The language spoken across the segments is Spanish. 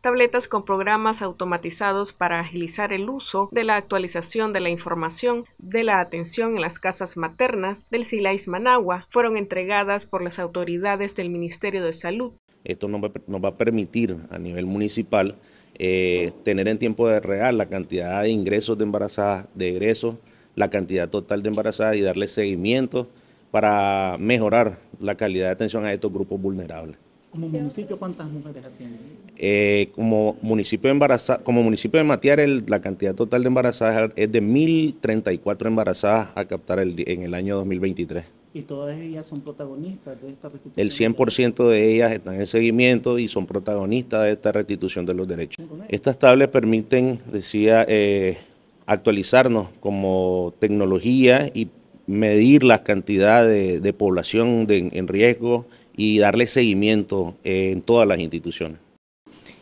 tabletas con programas automatizados para agilizar el uso de la actualización de la información de la atención en las casas maternas del Silais Managua fueron entregadas por las autoridades del Ministerio de Salud. Esto nos va, a permitir a nivel municipal eh, tener en tiempo de real la cantidad de ingresos de embarazadas, de egresos, la cantidad total de embarazadas y darle seguimiento para mejorar la calidad de atención a estos grupos vulnerables. Como municipio, ¿cuántas mujeres atienden? Eh, como municipio de como municipio de Matiar, la cantidad total de embarazadas es de 1.034 embarazadas a captar en el año 2023. ¿Y todas ellas son protagonistas de esta restitución? El 100% de ellas están en seguimiento y son protagonistas de esta restitución de los derechos. Estas tablas permiten, decía, eh, actualizarnos como tecnología y medir la cantidad de, población en riesgo y darle seguimiento eh, en todas las instituciones.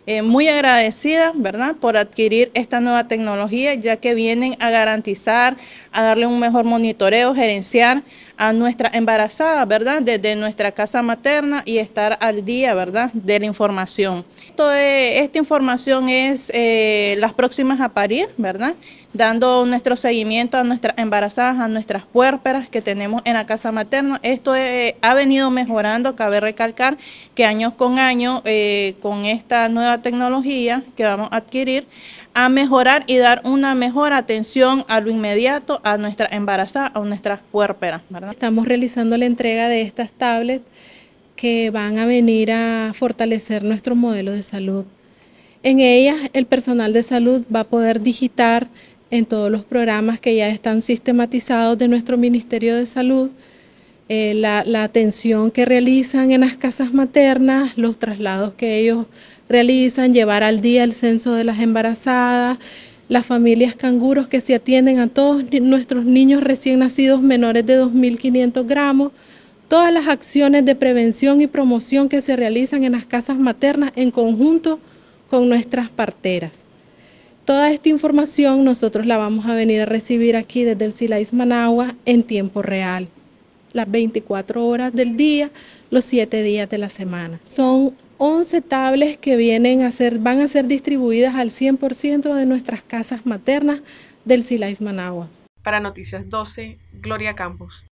Eh, muy agradecida, ¿verdad?, por adquirir esta nueva tecnología, ya que vienen a garantizar, a darle un mejor monitoreo, gerenciar a nuestra embarazada, ¿verdad? Desde nuestra casa materna y estar al día, ¿verdad? De la información. esta información es eh, las próximas a parir, ¿verdad? Dando nuestro seguimiento a nuestras embarazadas, a nuestras puérperas que tenemos en la casa materna. Esto eh, ha venido mejorando, cabe recalcar que año con año, eh, con esta nueva tecnología que vamos a adquirir, a mejorar y dar una mejor atención a lo inmediato a nuestra embarazada, a nuestras puérperas, ¿verdad? Estamos realizando la entrega de estas tablets que van a venir a fortalecer nuestro modelo de salud. En ellas el personal de salud va a poder digitar en todos los programas que ya están sistematizados de nuestro Ministerio de Salud, eh, la, atención que realizan en las casas maternas, los traslados que ellos realizan, llevar al día el censo de las embarazadas, las familias canguros que se atienden a todos nuestros niños recién nacidos menores de 2.500 gramos, todas las acciones de prevención y promoción que se realizan en las casas maternas en conjunto con nuestras parteras. Toda esta información nosotros la vamos a venir a recibir aquí desde el Silais Managua en tiempo real, las 24 horas del día, los 7 días de la semana. Son 11 tablets que vienen a van a ser distribuidas al 100% de nuestras casas maternas del Silais Managua. Para Noticias 12, Gloria Campos.